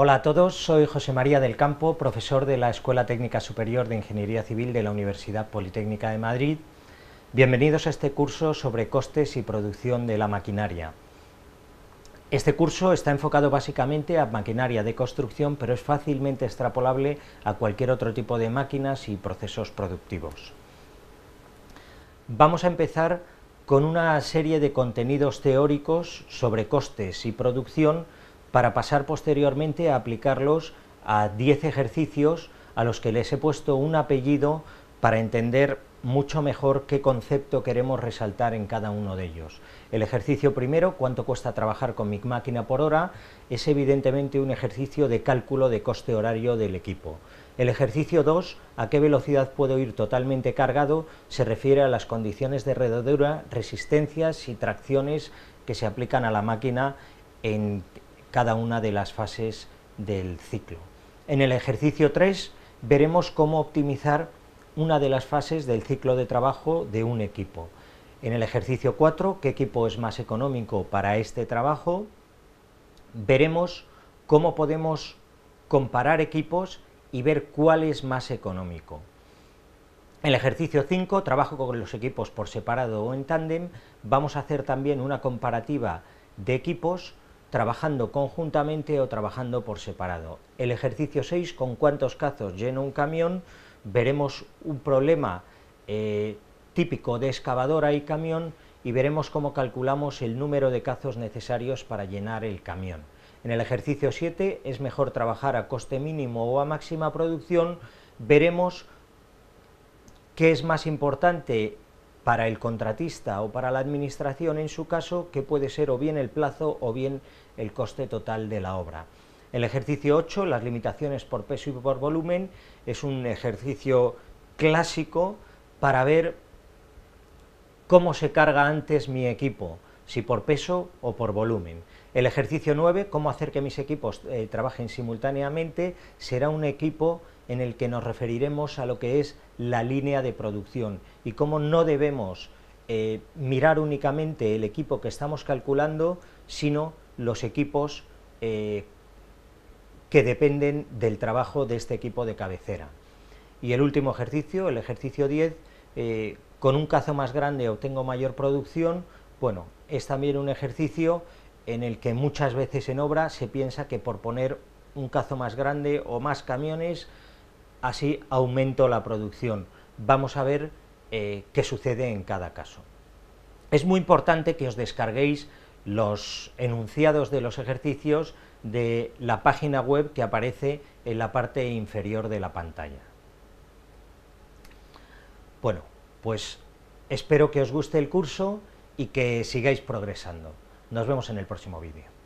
Hola a todos, soy José María del Campo, profesor de la Escuela Técnica Superior de Ingeniería Civil de la Universidad Politécnica de Madrid. Bienvenidos a este curso sobre costes y producción de la maquinaria. Este curso está enfocado básicamente a maquinaria de construcción, pero es fácilmente extrapolable a cualquier otro tipo de máquinas y procesos productivos. Vamos a empezar con una serie de contenidos teóricos sobre costes y producción para pasar posteriormente a aplicarlos a 10 ejercicios a los que les he puesto un apellido para entender mucho mejor qué concepto queremos resaltar en cada uno de ellos. El ejercicio primero, cuánto cuesta trabajar con mi máquina por hora, es evidentemente un ejercicio de cálculo de coste horario del equipo. El ejercicio dos, a qué velocidad puedo ir totalmente cargado, se refiere a las condiciones de rededura, resistencias y tracciones que se aplican a la máquina en, cada una de las fases del ciclo. En el ejercicio 3 veremos cómo optimizar una de las fases del ciclo de trabajo de un equipo. En el ejercicio 4, qué equipo es más económico para este trabajo, veremos cómo podemos comparar equipos y ver cuál es más económico. En el ejercicio 5, trabajo con los equipos por separado o en tándem, vamos a hacer también una comparativa de equipos trabajando conjuntamente o trabajando por separado. El ejercicio 6, con cuántos cazos lleno un camión, veremos un problema eh, típico de excavadora y camión y veremos cómo calculamos el número de cazos necesarios para llenar el camión. En el ejercicio 7 es mejor trabajar a coste mínimo o a máxima producción, veremos qué es más importante para el contratista o para la administración en su caso, que puede ser o bien el plazo o bien el coste total de la obra. El ejercicio 8, las limitaciones por peso y por volumen, es un ejercicio clásico para ver cómo se carga antes mi equipo, si por peso o por volumen. El ejercicio 9, cómo hacer que mis equipos eh, trabajen simultáneamente, será un equipo en el que nos referiremos a lo que es la línea de producción y cómo no debemos eh, mirar únicamente el equipo que estamos calculando, sino los equipos eh, que dependen del trabajo de este equipo de cabecera. Y el último ejercicio, el ejercicio 10, con un cazo más grande obtengo mayor producción, bueno, es también un ejercicio en el que muchas veces en obra se piensa que por poner un cazo más grande o más camiones, así aumento la producción. Vamos a ver eh, qué sucede en cada caso. Es muy importante que os descarguéis los enunciados de los ejercicios de la página web que aparece en la parte inferior de la pantalla. Bueno, pues espero que os guste el curso y que sigáis progresando. Nos vemos en el próximo vídeo.